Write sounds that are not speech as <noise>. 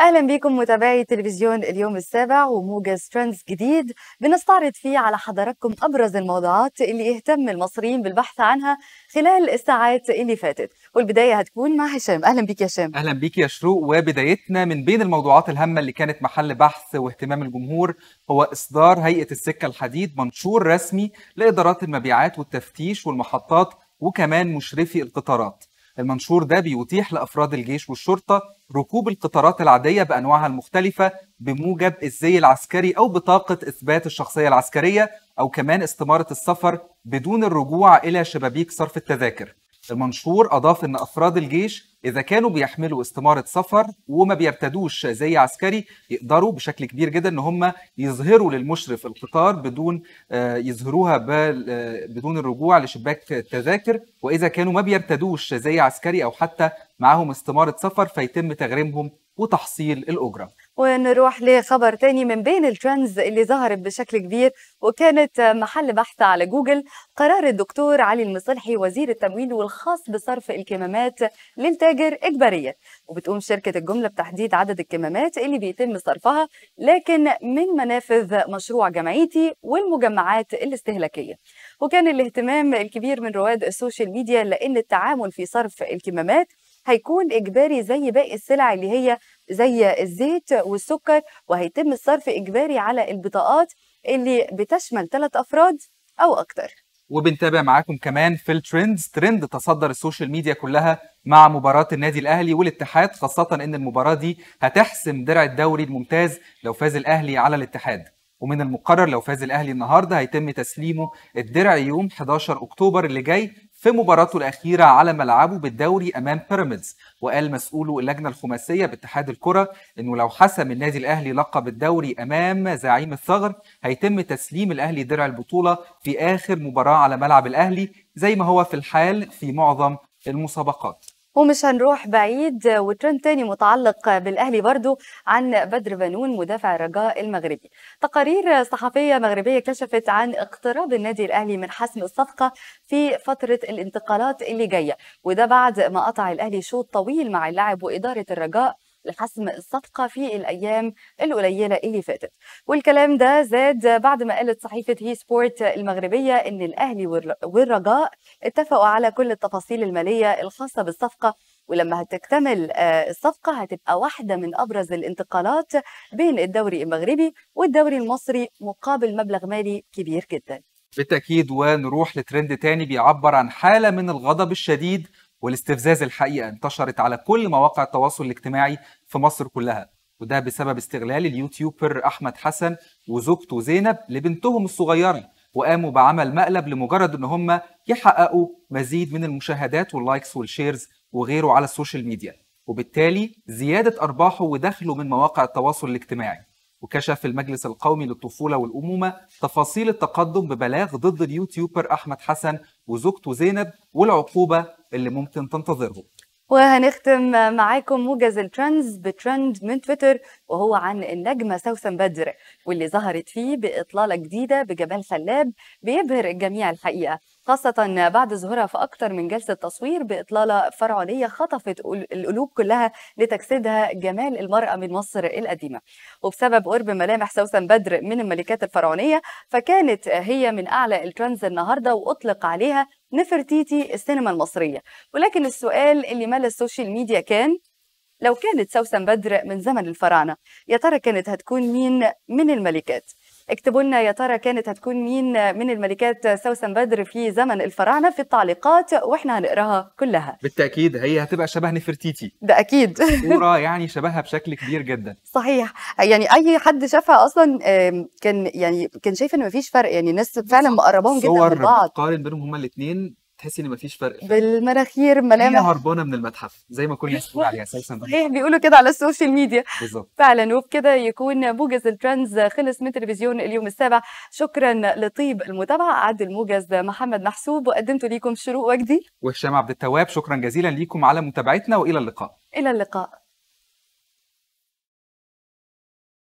اهلا بكم متابعي تلفزيون اليوم السابع وموجز ترندز جديد بنستعرض فيه على حضراتكم ابرز الموضوعات اللي اهتم المصريين بالبحث عنها خلال الساعات اللي فاتت والبدايه هتكون مع هشام اهلا بيك يا هشام اهلا بيك يا شروق وبدايتنا من بين الموضوعات الهامه اللي كانت محل بحث واهتمام الجمهور هو اصدار هيئه السكه الحديد منشور رسمي لادارات المبيعات والتفتيش والمحطات وكمان مشرفي القطارات المنشور ده بيتيح لأفراد الجيش والشرطة ركوب القطارات العادية بأنواعها المختلفة بموجب الزي العسكري أو بطاقة إثبات الشخصية العسكرية أو كمان استمارة السفر بدون الرجوع إلى شبابيك صرف التذاكر المنشور أضاف أن أفراد الجيش إذا كانوا بيحملوا استمارة سفر وما بيرتدوش زي عسكري يقدروا بشكل كبير جدا أن هم يظهروا للمشرف القطار بدون آه، يظهروها آه، بدون الرجوع لشباك التذاكر وإذا كانوا ما بيرتدوش زي عسكري أو حتى معاهم استمارة سفر فيتم تغريمهم وتحصيل الأجرة ونروح لخبر تاني من بين الترندز اللي ظهرت بشكل كبير وكانت محل بحث على جوجل قرار الدكتور علي المصلحي وزير التمويل والخاص بصرف الكمامات للتاجر إجباريا وبتقوم شركة الجملة بتحديد عدد الكمامات اللي بيتم صرفها لكن من منافذ مشروع جمعيتي والمجمعات الاستهلاكية وكان الاهتمام الكبير من رواد السوشيال ميديا لأن التعامل في صرف الكمامات هيكون اجباري زي باقي السلع اللي هي زي الزيت والسكر وهيتم الصرف اجباري على البطاقات اللي بتشمل ثلاث افراد او اكتر وبنتابع معاكم كمان في الترندز ترند تصدر السوشيال ميديا كلها مع مباراة النادي الأهلي والاتحاد خاصة إن المباراة دي هتحسم درع الدوري الممتاز لو فاز الأهلي على الاتحاد ومن المقرر لو فاز الأهلي النهاردة هيتم تسليمه الدرع يوم 11 أكتوبر اللي جاي في مباراته الأخيرة على ملعبه بالدوري أمام بيراميدز وقال مسؤول اللجنة الخماسية باتحاد الكرة أنه لو حسم النادي الأهلي لقب الدوري أمام زعيم الثغر هيتم تسليم الأهلي درع البطولة في آخر مباراة على ملعب الأهلي زي ما هو في الحال في معظم المسابقات ومش هنروح بعيد وترند تاني متعلق بالأهلي برضو عن بدر بنون مدافع الرجاء المغربي تقارير صحفية مغربية كشفت عن اقتراب النادي الأهلي من حسم الصفقة في فترة الانتقالات اللي جاية وده بعد ما قطع الأهلي شوط طويل مع اللاعب وإدارة الرجاء لحسم الصفقة في الأيام القليلة اللي فاتت والكلام ده زاد بعد ما قالت صحيفة هي سبورت المغربية إن الأهلي والرجاء اتفقوا على كل التفاصيل المالية الخاصة بالصفقة ولما هتكتمل آه، الصفقة هتبقى واحدة من أبرز الانتقالات بين الدوري المغربي والدوري المصري مقابل مبلغ مالي كبير جدا بالتأكيد ونروح لترند تاني بيعبر عن حالة من الغضب الشديد والاستفزاز الحقيقه انتشرت على كل مواقع التواصل الاجتماعي في مصر كلها وده بسبب استغلال اليوتيوبر احمد حسن وزوجته زينب لبنتهم الصغيره وقاموا بعمل مقلب لمجرد ان هم يحققوا مزيد من المشاهدات واللايكس والشيرز وغيره على السوشيال ميديا وبالتالي زياده ارباحه ودخله من مواقع التواصل الاجتماعي وكشف المجلس القومي للطفولة والأمومة تفاصيل التقدم ببلاغ ضد اليوتيوبر أحمد حسن وزوجته زينب والعقوبة اللي ممكن تنتظرهم وهنختم معاكم موجز الترندز بترند من تويتر وهو عن النجمة سوسن بدر واللي ظهرت فيه بإطلالة جديدة بجمال خلاب بيبهر الجميع الحقيقة خاصة بعد ظهورها في أكثر من جلسة تصوير بإطلالة فرعونية خطفت القلوب كلها لتجسيدها جمال المرأة من مصر القديمة وبسبب قرب ملامح سوسن بدر من الملكات الفرعونية فكانت هي من أعلى الترندز النهاردة وأطلق عليها نفرتيتي السينما المصرية ولكن السؤال اللي ملا السوشيال ميديا كان لو كانت سوسن بدر من زمن الفراعنة يا ترى كانت هتكون مين من الملكات اكتبوا لنا يا ترى كانت هتكون مين من الملكات سوسن بدر في زمن الفراعنه في التعليقات واحنا هنقراها كلها بالتاكيد هي هتبقى شبه نفرتيتي ده اكيد صوره <laughs> يعني شبهها بشكل كبير جدا صحيح يعني اي حد شافها اصلا كان يعني كان شايف ان مفيش فرق يعني الناس فعلا مقرباهم جدا من بعض صور بتقارن بينهم هما الاثنين تحسي ان مفيش فرق بالمناخير ملامح هي هربانه من المتحف زي ما كل الناس بتقول عليها اساسا صحيح بيقولوا كده على السوشيال ميديا بالظبط فعلا وبكده يكون موجز الترندز خلص من تلفزيون اليوم السابع شكرا لطيب المتابعه عد الموجز محمد محسوب وقدمت ليكم شروق وجدي وهشام عبد التواب شكرا جزيلا ليكم على متابعتنا والى اللقاء الى اللقاء